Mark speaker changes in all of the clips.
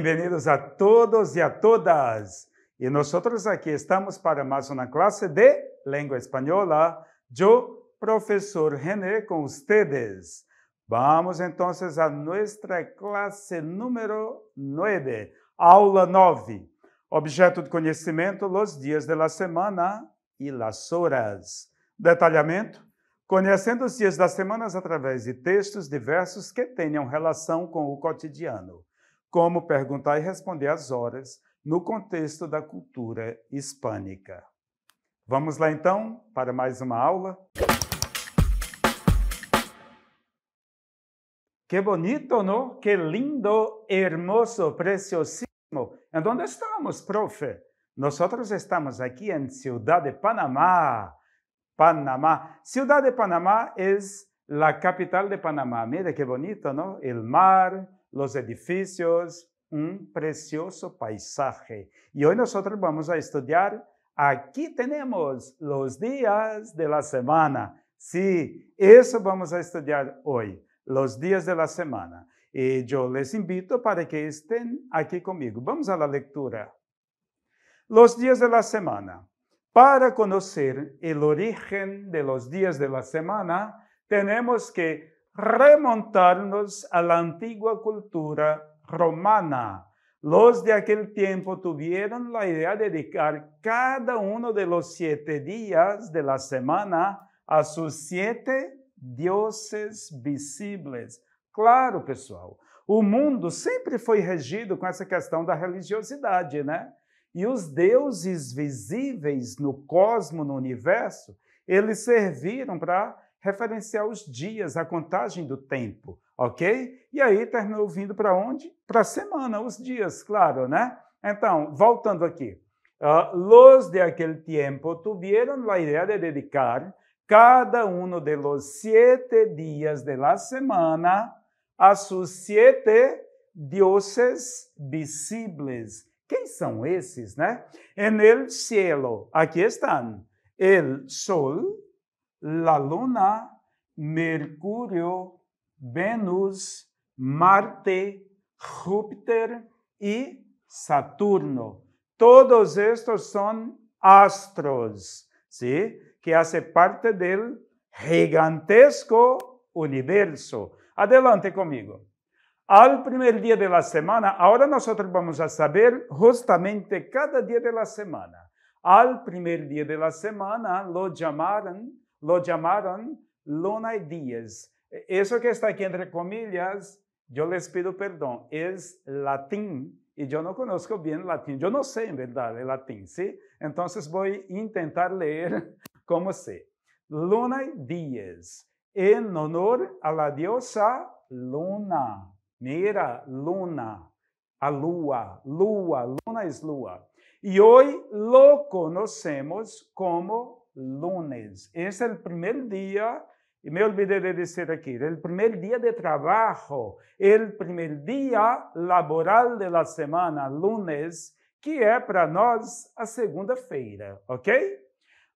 Speaker 1: Bem-vindos a todos e a todas. E nós aqui estamos para mais uma classe de língua espanhola. Eu, professor René, com vocês. Vamos então a nossa classe número 9, aula 9. Objeto de conhecimento: os dias da semana e as horas. Detalhamento: conhecendo os dias das semanas através de textos diversos que tenham relação com o cotidiano como perguntar e responder às horas, no contexto da cultura hispânica. Vamos lá então para mais uma aula? Que bonito, não? Que lindo, hermoso, preciosíssimo. Em onde estamos, profe? Nós estamos aqui em Ciudad de Panamá. Panamá. Ciudad de Panamá é a capital de Panamá. Mira que bonito, não? O mar, los edificios, un precioso paisaje. Y hoy nosotros vamos a estudiar, aquí tenemos los días de la semana. Sí, eso vamos a estudiar hoy, los días de la semana. Y yo les invito para que estén aquí conmigo. Vamos a la lectura. Los días de la semana. Para conocer el origen de los días de la semana, tenemos que remontarnos a la antigua cultura romana. Los de aquel tiempo tuvieron la idea de dedicar cada uno de los siete días de la semana a sus siete dioses visíveis. Claro, pessoal, o mundo sempre foi regido com essa questão da religiosidade, né? E os deuses visíveis no cosmo, no universo, eles serviram para referenciar os dias, a contagem do tempo, ok? E aí terminou vindo para onde? Para a semana, os dias, claro, né? Então, voltando aqui. Uh, los de aquele tempo tuvieron la idea de dedicar cada uno de los siete días de la semana a sus siete dioses visibles. Quem são esses, né? En el cielo, aqui estão, el sol, la Luna, Mercurio, Venus, Marte, Júpiter y Saturno. Todos estos son astros, ¿sí? Que hacen parte del gigantesco universo. Adelante conmigo. Al primer día de la semana, ahora nosotros vamos a saber justamente cada día de la semana. Al primer día de la semana lo llamaron lo llamaron luna y Díez. Eso que está aquí entre comillas, yo les pido perdón, es latín y yo no conozco bien latín. Yo no sé en verdad el latín, ¿sí? Entonces voy a intentar leer como sé. Luna y Díez. en honor a la diosa Luna. Mira, Luna, a Lua, Lua, Luna es Lua. Y hoy lo conocemos como lunes. Esse é o primeiro dia, e me olvidei de dizer aqui, o primeiro dia de trabalho, o primeiro dia laboral da semana, lunes, que é para nós a segunda-feira, ok?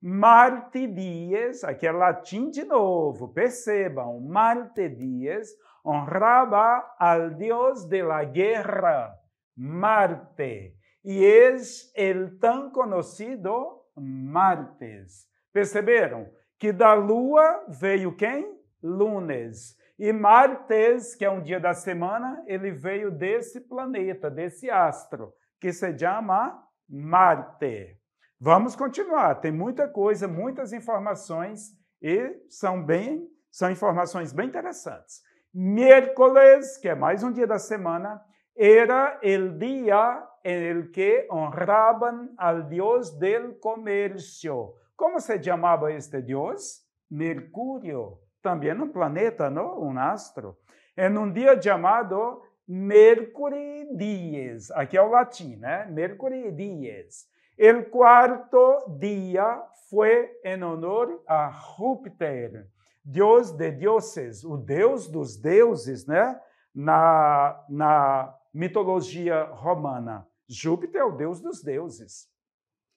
Speaker 1: Martidias, aqui é latim de novo, percebam, martidias, honrava ao Deus de la guerra, Marte, e é o tão conhecido martes. Perceberam que da lua veio quem? Lunes. E martes, que é um dia da semana, ele veio desse planeta, desse astro, que se chama Marte. Vamos continuar, tem muita coisa, muitas informações e são bem, são informações bem interessantes. Miércoles, que é mais um dia da semana, Era el día en el que honraban al dios del comercio. ¿Cómo se llamaba este dios? Mercurio, también un planeta, ¿no? Un astro. En un día llamado Mercury Dies, Aquí es el latín, Mercury Dies. El cuarto día fue en honor a Júpiter, dios de dioses, o dios dos dioses, ¿no? Na, na mitologia romana, Júpiter é o deus dos deuses,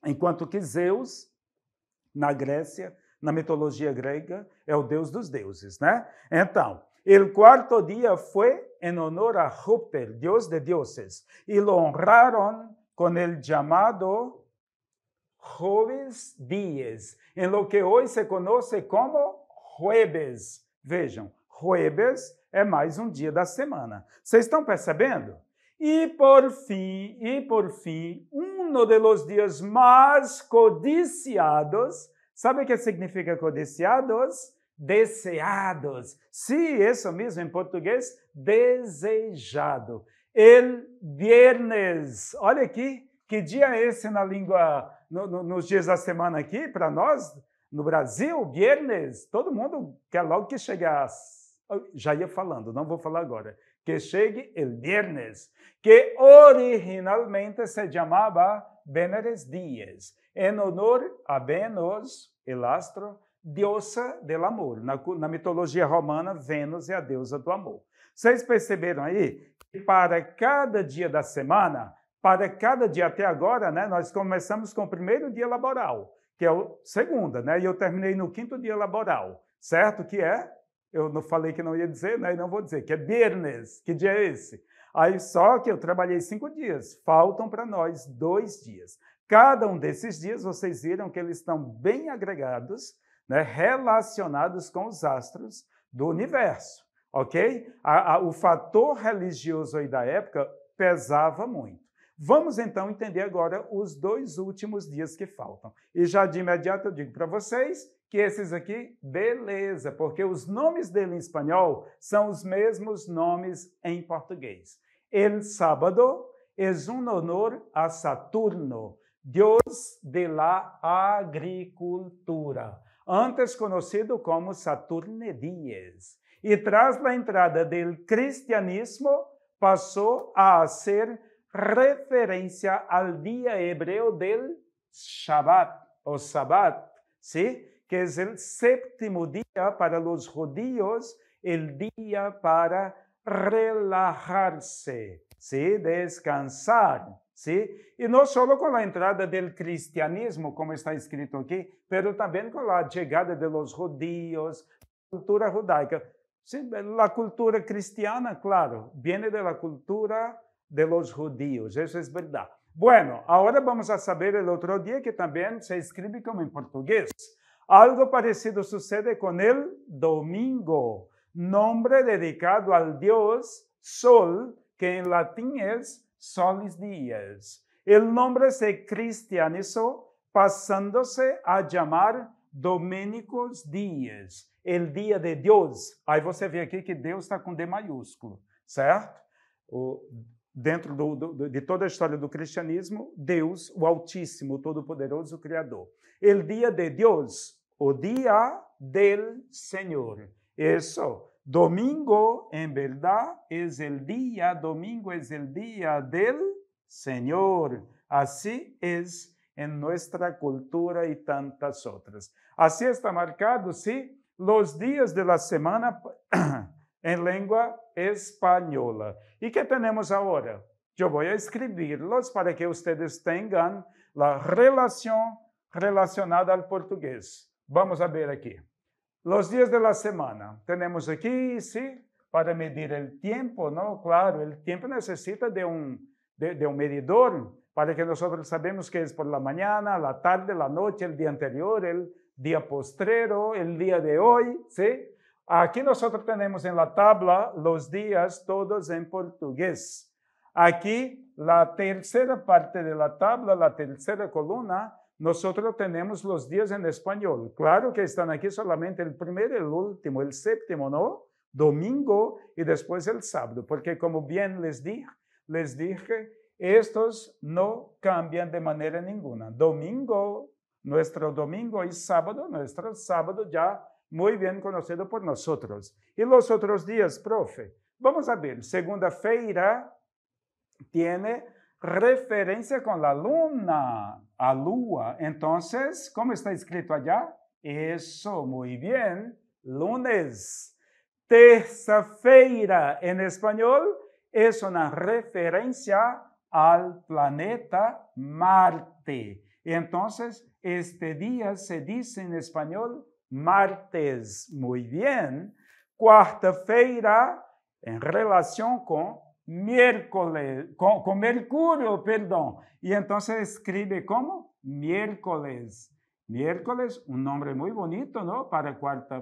Speaker 1: enquanto que Zeus, na Grécia, na mitologia grega, é o deus dos deuses, né? Então, o quarto dia foi em honor a Júpiter, deus de Deuses, e lo honraram com el chamado Jueves Dias, em lo que hoje se conoce como Jueves. Vejam, Jueves é mais um dia da semana. Vocês estão percebendo? E por fim, e por fim, um dos dias mais codiciados. Sabe o que significa codiciados? Deseados. Sim, sí, isso mesmo em português, desejado. El viernes. Olha aqui, que dia é esse na língua, no, no, nos dias da semana aqui, para nós, no Brasil, viernes. Todo mundo quer logo que chegasse. já ia falando, não vou falar agora que chegue o viernes, que originalmente se chamava Veneres Dias, em honor a Vênus, el astro, deusa do amor. Na, na mitologia romana, Vênus é a deusa do amor. Vocês perceberam aí que para cada dia da semana, para cada dia até agora, né, nós começamos com o primeiro dia laboral, que é o segunda, né, e eu terminei no quinto dia laboral, certo? Que é eu não falei que não ia dizer, né? E não vou dizer, que é Birnes. Que dia é esse? Aí só que eu trabalhei cinco dias, faltam para nós dois dias. Cada um desses dias, vocês viram que eles estão bem agregados, né? relacionados com os astros do universo, ok? A, a, o fator religioso aí da época pesava muito. Vamos então entender agora os dois últimos dias que faltam. E já de imediato eu digo para vocês que esses aqui? Beleza, porque os nomes dele em espanhol são os mesmos nomes em português. El sábado es un honor a Saturno, Deus de la agricultura, antes conhecido como Saturne Dies, E tras la entrada del cristianismo, passou a ser referência ao dia hebreu del Shabbat, ou Sabbat, sim? ¿sí? que es el séptimo día para los judíos, el día para relajarse, ¿sí? descansar. ¿sí? Y no solo con la entrada del cristianismo, como está escrito aquí, pero también con la llegada de los judíos, cultura judaica. Sí, la cultura cristiana, claro, viene de la cultura de los judíos, eso es verdad. Bueno, ahora vamos a saber el otro día que también se escribe como en portugués. Algo parecido sucede con el domingo, nombre dedicado al dios sol, que en latín es solis dies. El nombre se cristianizó pasándose a llamar doménicos dias, el día de Dios. Aí você vê aquí que Dios está con D maiúsculo, ¿cierto? dentro de toda a história do cristianismo, Deus, o Altísimo, o Todo-Poderoso, Criador. El día de Dios o día del Señor. Eso, domingo en verdad es el día, domingo es el día del Señor. Así es en nuestra cultura y tantas otras. Así está marcado, sí, los días de la semana en lengua española. ¿Y qué tenemos ahora? Yo voy a escribirlos para que ustedes tengan la relación relacionada al portugués. Vamos a ver aquí. Los días de la semana. Tenemos aquí, sí, para medir el tiempo, ¿no? Claro, el tiempo necesita de un, de, un medidor para que nosotros sabemos que es por la mañana, la tarde, la noche, el día anterior, el día postrero, el día de hoy, ¿sí? Aquí nosotros tenemos en la tabla los días todos en portugués. Aquí la tercera parte de la tabla, la tercera columna, nosotros tenemos los días en español. Claro que están aquí solamente el primero, el último, el séptimo, ¿no? Domingo y después el sábado, porque como bien les dije, les dije, estos no cambian de manera ninguna. Domingo, nuestro domingo y sábado, nuestro sábado ya muy bien conocido por nosotros. Y los otros días, profe, vamos a ver, segunda feira tiene referencia con la luna, a lua. Entonces, ¿cómo está escrito allá? Eso, muy bien. Lunes. Terza feira en español es una referencia al planeta Marte. Entonces, este día se dice en español martes. Muy bien. Cuarta-feira en relación con miércoles, con, Mercurio, perdón. Y entonces escribe como miércoles. Miércoles, un nombre muy bonito, ¿no? Para, cuarta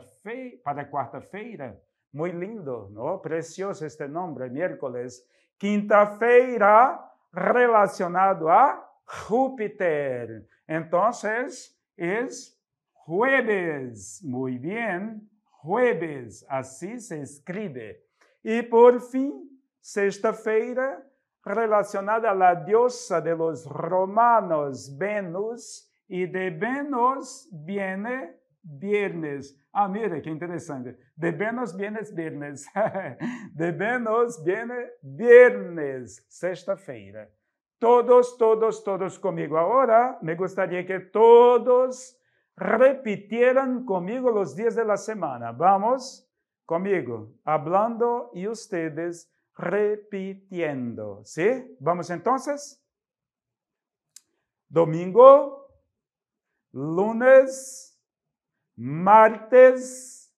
Speaker 1: para cuarta-feira. Muy lindo, ¿no? Precioso este nombre, miércoles. Quinta-feira, relacionado a Júpiter. Entonces, es jueves. Muy bien, jueves. Así se escribe. Y por fin, Sexta-feira, relacionada a la diosa de los romanos, Venus, y de Venus viene viernes. Ah, mire, que interesante. De Venus viene viernes. de Venus viene viernes, sexta-feira. Todos, todos, todos comigo. Ahora me gustaría que todos repitieran conmigo los días de la semana. Vamos conmigo, Hablando y ustedes repitiendo. ¿Sí? Vamos entonces. Domingo, lunes, martes,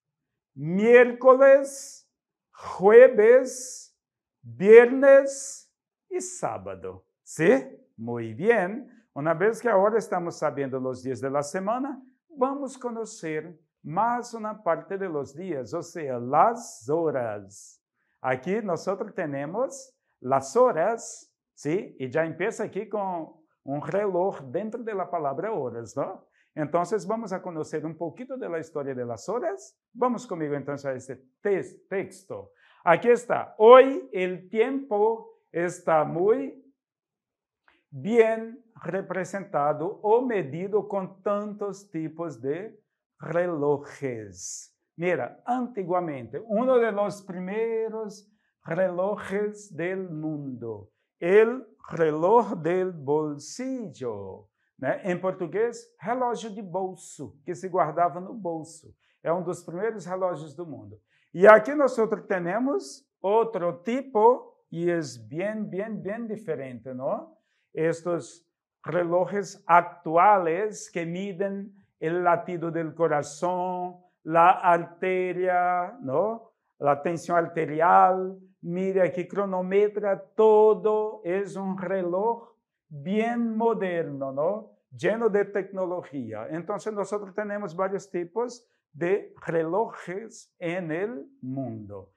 Speaker 1: miércoles, jueves, viernes y sábado. ¿Sí? Muy bien. Una vez que ahora estamos sabiendo los días de la semana, vamos a conocer más una parte de los días, o sea, las horas. Aqui nós temos las horas, sim, E já empieza aqui com um reloj dentro da palavra horas, não? Então, vamos a conhecer um pouquinho da história das horas. Vamos comigo então a este texto. Aqui está. Hoy o tempo está muito bem representado ou medido com tantos tipos de relojes. Mira, antiguamente, uno de los primeros relojes del mundo, el reloj del bolsillo, En portugués, português, relógio de bolso, que se guardava no bolso. É um dos primeiros relógios do mundo. E aqui nosotros tenemos otro tipo, y e es bien, bien, bien diferente, ¿no? Estos relojes actuales que miden el latido del corazón, la arteria, ¿no? La tensión arterial, mire aquí, cronometra, todo es un reloj bien moderno, ¿no? Lleno de tecnología. Entonces nosotros tenemos varios tipos de relojes en el mundo.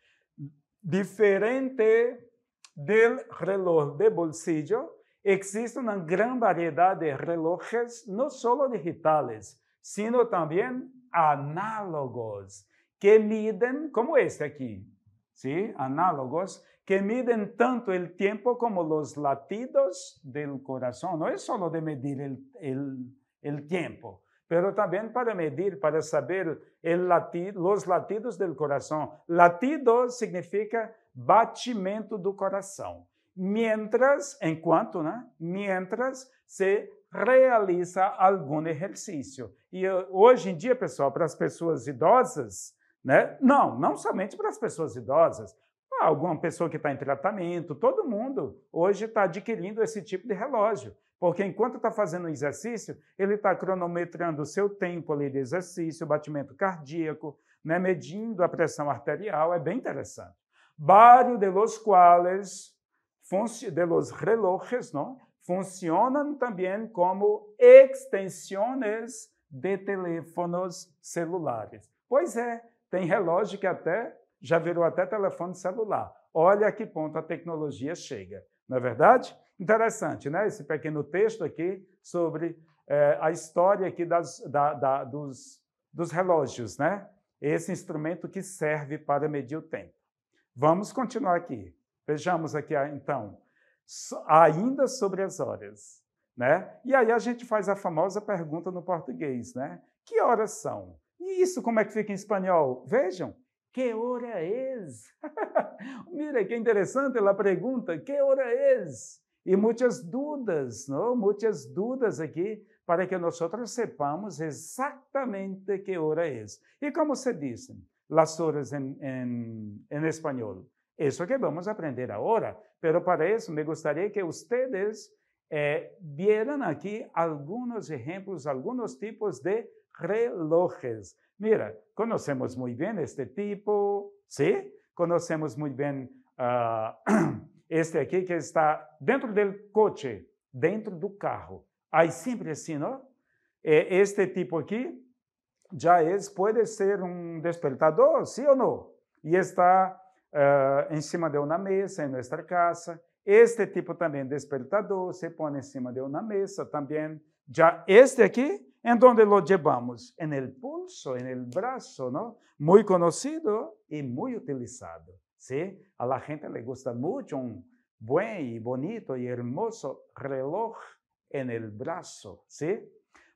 Speaker 1: Diferente del reloj de bolsillo, existe una gran variedad de relojes, no solo digitales, sino también análogos que miden, como este aquí, ¿sí? Análogos que miden tanto el tiempo como los latidos del corazón. No es solo de medir el, tiempo, pero también para medir, para saber el los latidos del corazón. Latido significa batimento del corazón. Mientras, cuanto, ¿no? Mientras se realiza algum exercício. E eh, hoje em dia, pessoal, para as pessoas idosas, né? Não, não somente para as pessoas idosas. Alguma pessoa que está em tratamento, todo mundo hoje está adquirindo esse tipo de relógio. Porque enquanto está fazendo exercício, ele está cronometrando o seu tempo ali de exercício, o batimento cardíaco, né? medindo a pressão arterial, é bem interessante. Vários de los quales, de los relojes, não? funcionam também como extensões de telefones celulares. Pois é, tem relógio que até já virou até telefone celular. Olha a que ponto a tecnologia chega, não é verdade? Interessante, né? Esse pequeno texto aqui sobre é, a história aqui das, da, da, dos, dos relógios, né? Esse instrumento que serve para medir o tempo. Vamos continuar aqui. Vejamos aqui, ah, então, ainda sobre as horas. Né? E aí a gente faz a famosa pergunta no português, né? Que horas são? E isso como é que fica em espanhol? Vejam, que hora es? Mira que interessante, ela pergunta, que hora es? E muitas dúvidas, não? Muitas dúvidas aqui para que nós sepamos exatamente que hora es. E como se diz, las horas em, em, em espanhol? Eso que vamos a aprender ahora. Pero para eso me gustaría que ustedes eh, vieran aquí algunos ejemplos, algunos tipos de relojes. Mira, conocemos muy bien este tipo, ¿sí? Conocemos muy bien ah, este aquí que está dentro del coche, dentro del carro. Hay siempre así, ¿no? Eh, este tipo aquí ya es, puede ser un despertador, ¿sí o no? Y está eh, encima de una mesa en nuestra casa. Este tipo también despertador se pone encima de una mesa también. Ya este aquí, ¿en dónde lo llevamos? En el pulso, en el brazo, ¿no? Muy conocido y muy utilizado, ¿sí? A la gente le gusta mucho un buen y bonito y hermoso reloj en el brazo, ¿sí?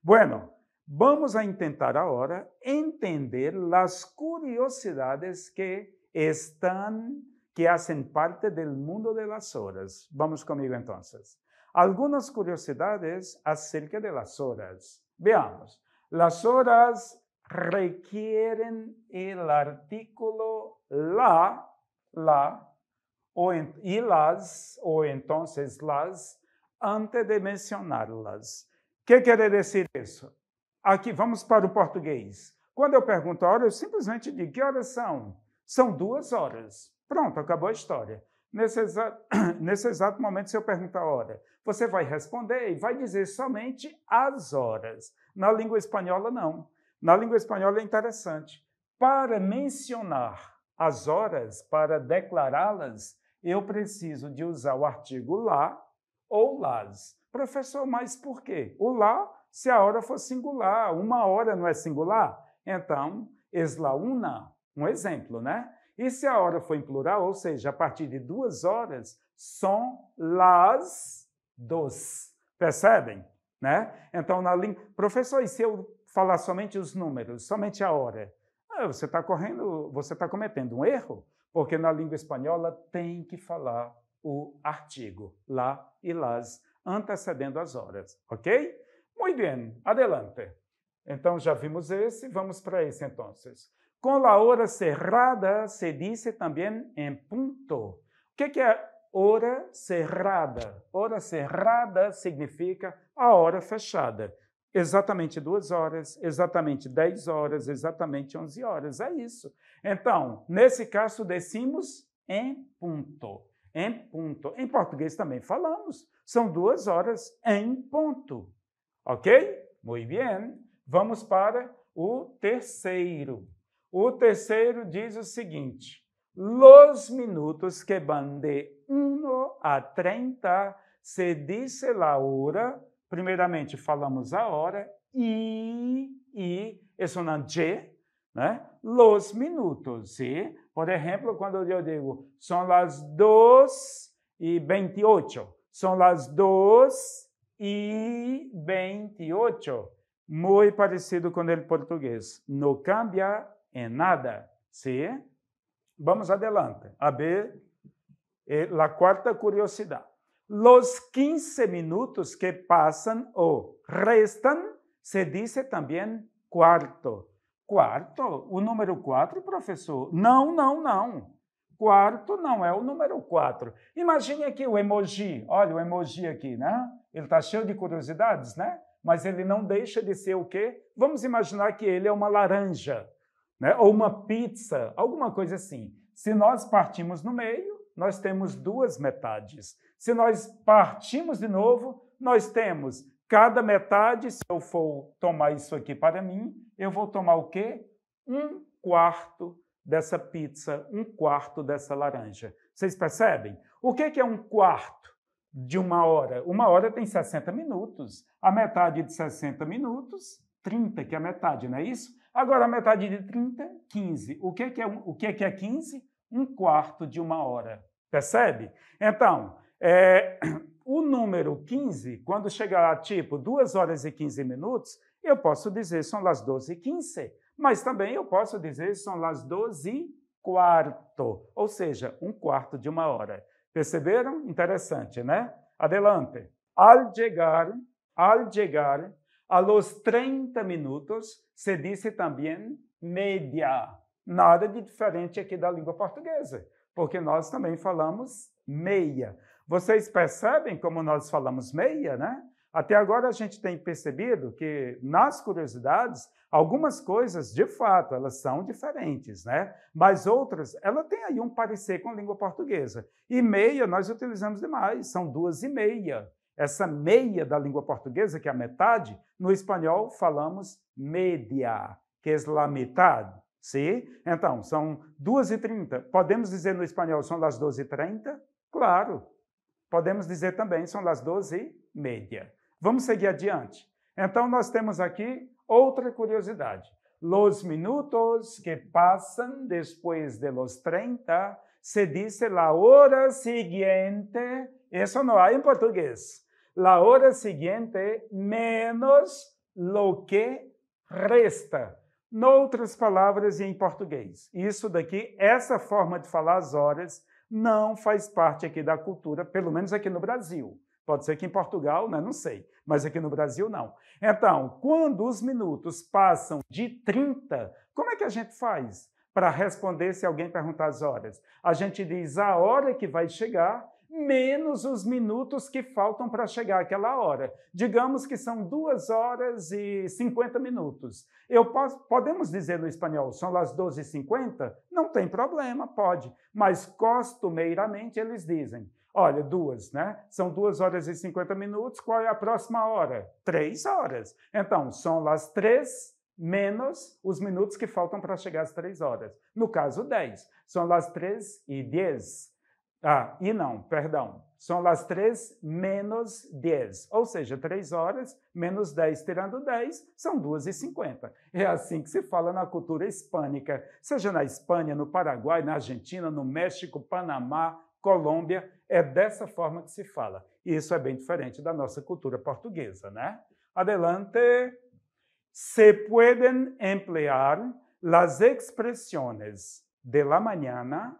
Speaker 1: Bueno, vamos a intentar ahora entender las curiosidades que están que hacen parte del mundo de las horas. Vamos conmigo entonces. Algunas curiosidades acerca de las horas. Veamos. Las horas requieren el artículo la, la, o y las, o entonces las, antes de mencionarlas. ¿Qué quiere decir eso? Aquí vamos para el português. Quando eu pergunto a hora, eu simplesmente digo ¿qué horas son? São duas horas. Pronto, acabou a história. Nesse exato, nesse exato momento, se eu perguntar a hora, você vai responder e vai dizer somente as horas. Na língua espanhola, não. Na língua espanhola é interessante. Para mencionar as horas, para declará-las, eu preciso de usar o artigo lá ou las. Professor, mas por quê? O lá, se a hora for singular, uma hora não é singular? Então, es la una um exemplo, né? E se a hora for em plural, ou seja, a partir de duas horas, são las dos. Percebem? Né? Então, na língua. Professor, e se eu falar somente os números, somente a hora? Ah, você está correndo, você está cometendo um erro, porque na língua espanhola tem que falar o artigo, lá e las, antecedendo as horas, ok? Muito bem, adelante. Então, já vimos esse, vamos para esse, então. Com a hora cerrada se diz também em ponto. O é que é hora cerrada? Hora cerrada significa a hora fechada. Exatamente duas horas, exatamente dez horas, exatamente onze horas. É isso. Então, nesse caso, decimos em ponto. Em ponto. Em português também falamos. São duas horas em ponto. Ok? Muito bem. Vamos para o terceiro. O terceiro diz o seguinte: Los minutos que van de 1 a 30 se dice la hora. Primeiramente falamos a hora e e es una G, né? Los minutos. E, por exemplo, quando eu digo são las 2 e 28, são las 2 e 28. Muito parecido com o português. Não cambia em nada. sim. Vamos adelante. A ver é a quarta curiosidade. Los 15 minutos que pasan o restan se dice también quarto. Quarto, o número 4, professor? Não, não, não. Quarto não é o número 4. Imagine aqui o emoji. Olha o emoji aqui, né? Ele está cheio de curiosidades, né? Mas ele não deixa de ser o quê? Vamos imaginar que ele é uma laranja né? ou uma pizza, alguma coisa assim. Se nós partimos no meio, nós temos duas metades. Se nós partimos de novo, nós temos cada metade. Se eu for tomar isso aqui para mim, eu vou tomar o quê? Um quarto dessa pizza, um quarto dessa laranja. Vocês percebem? O que é um quarto de uma hora? Uma hora tem 60 minutos. A metade de 60 minutos, 30, que é a metade, não é isso? Agora, metade de 30, 15. O que, é que é, o que, é que é 15? Um quarto de uma hora. Percebe? Então, é, o número 15, quando chegar a tipo 2 horas e 15 minutos, eu posso dizer são as 12 e 15, mas também eu posso dizer são as 12 e quarto, ou seja, um quarto de uma hora. Perceberam? Interessante, né? Adelante. Al chegar, al chegar a los 30 minutos se disse também media. Nada de diferente aqui da língua portuguesa, porque nós também falamos meia. Vocês percebem como nós falamos meia, né? Até agora a gente tem percebido que nas curiosidades algumas coisas, de fato, elas são diferentes, né? Mas outras, ela tem aí um parecer com a língua portuguesa. E meia nós utilizamos demais, são duas e meia. Essa meia da língua portuguesa, que é a metade, no espanhol falamos media, que é la mitad. Sim? Então, são 2h30. Podemos dizer no espanhol são las 12h30? Claro. Podemos dizer também são las 12h30. Vamos seguir adiante. Então, nós temos aqui outra curiosidade. Los minutos que passam depois de los 30 se diz la hora siguiente. Isso não há em português la hora siguiente menos lo que resta. Noutras palavras em português. Isso daqui, essa forma de falar as horas, não faz parte aqui da cultura, pelo menos aqui no Brasil. Pode ser que em Portugal, né? não sei, mas aqui no Brasil não. Então, quando os minutos passam de 30, como é que a gente faz para responder se alguém perguntar as horas? A gente diz a hora que vai chegar menos os minutos que faltam para chegar àquela hora. Digamos que são 2 horas e 50 minutos. Eu posso, podemos dizer no espanhol, são as 12h50? Não tem problema, pode. Mas costumeiramente eles dizem, Olha, duas, né? São duas horas e 50 minutos. Qual é a próxima hora? Três horas. Então, são as três menos os minutos que faltam para chegar às três horas. No caso, dez. São as três e dez. Ah, e não, perdão. São as 3 menos 10, ou seja, 3 horas menos 10 tirando 10 são 2h50. É assim que se fala na cultura hispânica, seja na Espanha, no Paraguai, na Argentina, no México, Panamá, Colômbia, é dessa forma que se fala. E isso é bem diferente da nossa cultura portuguesa, né? Adelante. Se pueden emplear las expresiones de la mañana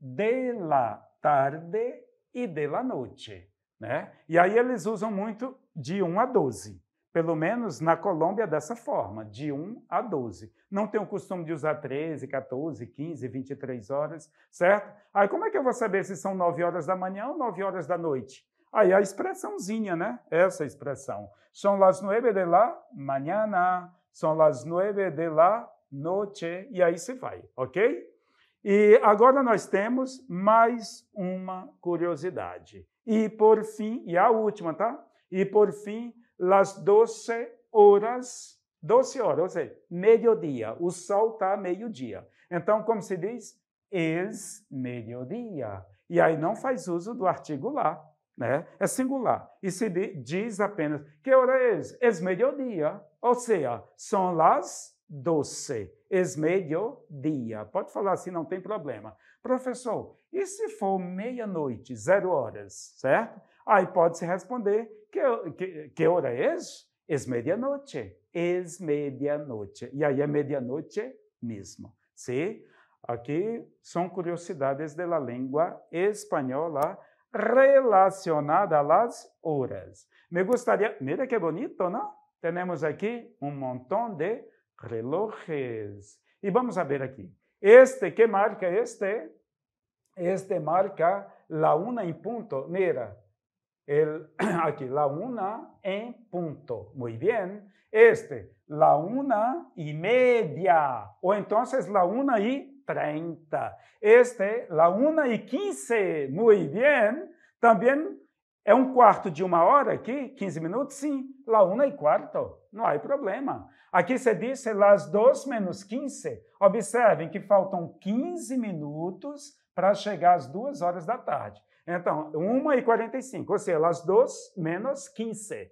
Speaker 1: de la tarde e de la noite. Né? E aí eles usam muito de 1 a 12, pelo menos na Colômbia dessa forma, de 1 a 12. Não tem o costume de usar 13, 14, 15, 23 horas, certo? Aí como é que eu vou saber se são 9 horas da manhã ou 9 horas da noite? Aí a expressãozinha, né? Essa expressão. São las nueve de la mañana, são las nueve de la noche, e aí se vai, ok? E agora nós temos mais uma curiosidade. E por fim, e a última, tá? E por fim, às 12 horas, 12 horas, ou seja, meio-dia. O sol está meio-dia. Então, como se diz? Es meio-dia. E aí não faz uso do artigo lá, né? É singular. E se diz apenas, que hora é? Es meio-dia. Ou seja, são las doce es meio-dia. Pode falar assim, não tem problema. Professor, e se for meia-noite, zero horas, certo? Aí pode-se responder, que, que, que hora é? Es, medianoche. meia-noite. Es meia-noite. E aí é meia-noite mesmo. Sim? Aqui são curiosidades da língua espanhola relacionada às horas. Me gostaria, mira que bonito, não? Temos aqui um montão de relojes. Y vamos a ver aquí. Este, ¿qué marca este? Este marca la una y punto. Mira, el, aquí, la una en punto. Muy bien. Este, la una y media. O entonces la una y treinta. Este, la una y quince. Muy bien. También É um quarto de uma hora aqui, 15 minutos? Sim, lá uma e quarto, não há problema. Aqui você disse las duas menos 15. Observem que faltam 15 minutos para chegar às duas horas da tarde. Então, uma e 45, ou seja, las duas menos 15.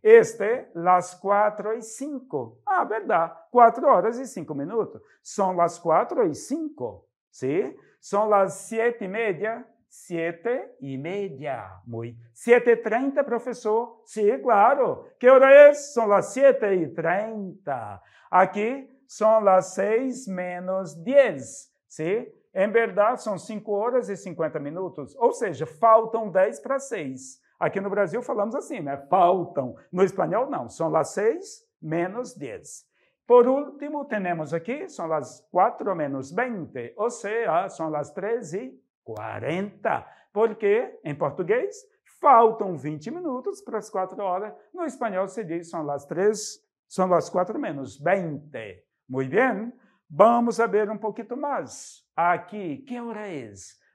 Speaker 1: Este, las quatro e cinco. Ah, verdade, Quatro horas e cinco minutos. São las quatro e cinco. sim? São las sete e meia, sete e meia, Muy. Siete trinta, professor. Sí, claro. Que hora é? São las sete e trinta. Aqui são las seis menos dez. Sí. Em verdade, são 5 horas e 50 minutos, ou seja, faltam 10 para 6. Aqui no Brasil falamos assim, né? Faltam. No espanhol, não. São las 6 menos 10. Por último, temos aqui, são las 4 menos 20, ou seja, são las 13 40. Porque, em português, faltam 20 minutos para as 4 horas. No espanhol se diz são as 3, são as 4 menos 20. Muito bem. Vamos saber um pouquinho mais. Aqui, que hora é?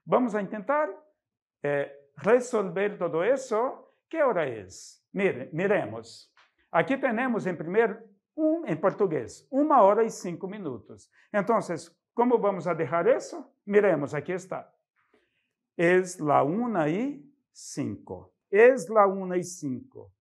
Speaker 1: Vamos a tentar eh, resolver tudo isso. Que hora é? Mire, miremos. Aqui temos em primeiro, um, em português, uma hora e cinco minutos. Então, como vamos a deixar isso? Miremos, aqui está. Es la una y cinco. Es la una y cinco.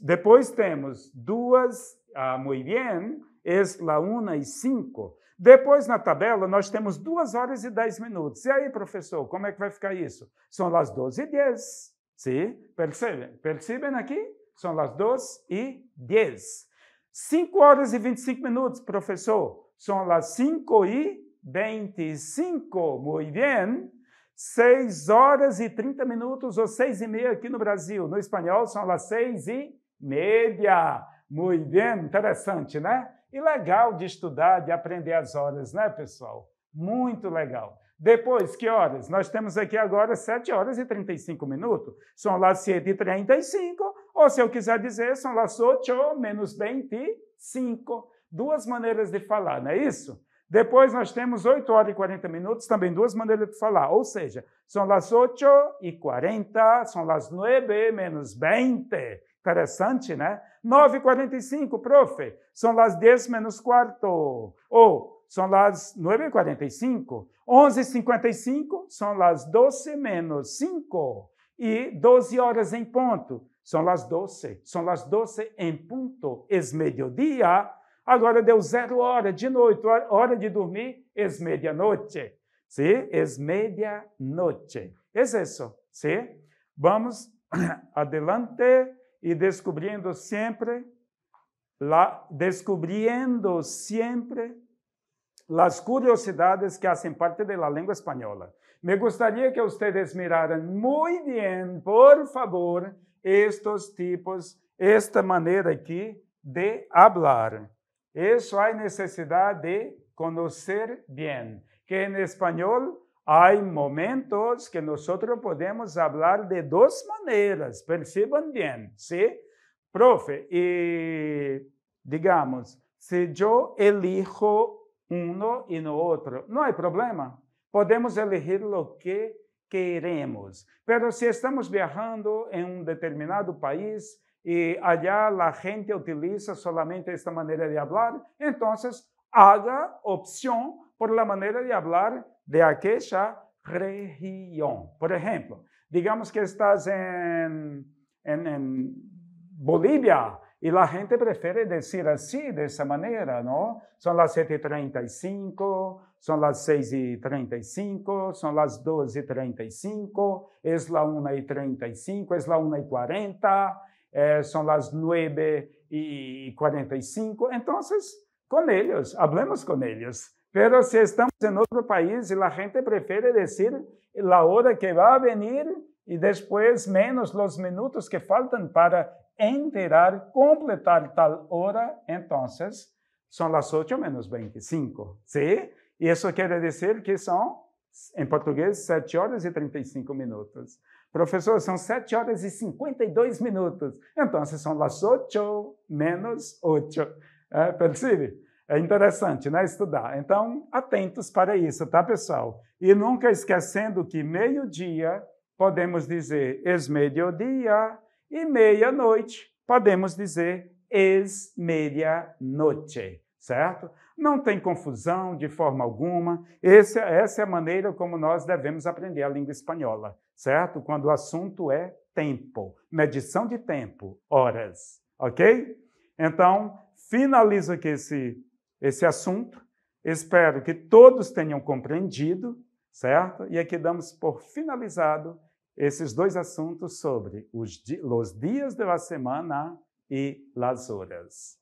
Speaker 1: Depois temos duas, ah, bem. bien, es la una y cinco. Depois, na tabela, nós temos duas horas e dez minutos. E aí, professor, como é que vai ficar isso? São as 12 e 10. Sim? Percebem? Percebem aqui? São as 12 e 10. 5 horas e 25 minutos, professor. São as 5 e 25. Muito bem. 6 horas e 30 minutos, ou 6 e meia aqui no Brasil. No espanhol são as 6 e meia. Muito bem, interessante, né? E legal de estudar, de aprender as horas, né, pessoal? Muito legal. Depois, que horas? Nós temos aqui agora 7 horas e 35 minutos. São lá 7 e 35, ou se eu quiser dizer, são lá 8 menos 25. Duas maneiras de falar, não é isso? Depois nós temos 8 horas e 40 minutos, também duas maneiras de falar, ou seja, são as 8 e 40, são as 9 menos 20. Interessante, né? 9 e 45, profe, são as 10 menos quarto. Ou são as 9 e 45. 11 e 55, são as 12 menos 5. E 12 horas em ponto, são as 12. São as 12 em ponto, es mediodía Agora deu zero hora de noite, hora de dormir, es medianoche. É Es medianoche. Es isso? Sim. Vamos adelante e descobrindo sempre, la, descobriendo siempre curiosidades que fazem parte da língua lengua Me gustaría que vocês miraram muito bem, por favor, estes tipos, esta maneira aqui de falar. Eso hay necesidad de conocer bien, que en español hay momentos que nosotros podemos hablar de dos maneras, perciban bien, ¿sí? Profe, y digamos, si yo elijo uno y no otro, no hay problema, podemos elegir lo que queremos, pero si estamos viajando en un determinado país, y allá la gente utiliza solamente esta manera de hablar, entonces haga opción por la manera de hablar de aquella región. Por ejemplo, digamos que estás en, en, Bolivia, y la gente prefiere decir así, de esa manera, ¿no? Son las 7.35, son las 6.35, son las 12.35, es la 1.35, es la 1.40. Eh, son las 9 y 45. Entonces, con ellos, hablemos con ellos. Pero si estamos en otro país y la gente prefiere decir la hora que va a venir y después menos los minutos que faltan para enterar, completar tal hora, entonces son las 8 menos 25, ¿sí? Y eso quiere decir que son, en portugués, 7 horas y 35 minutos. Professor, são 7 horas e 52 minutos. Então, são las 8 menos 8. É, percebe? É interessante, né, estudar. Então, atentos para isso, tá, pessoal? E nunca esquecendo que meio-dia podemos dizer es mediodía e meia-noite podemos dizer es media-noche, certo? Não tem confusão de forma alguma. Esse, é, essa é a maneira como nós devemos aprender a língua espanhola certo? Quando o assunto é tempo, medição de tempo, horas, ok? Então, finalizo aqui esse, esse assunto. Espero que todos tenham compreendido, certo? E aqui damos por finalizado esses dois assuntos sobre os, os dias da semana e as horas.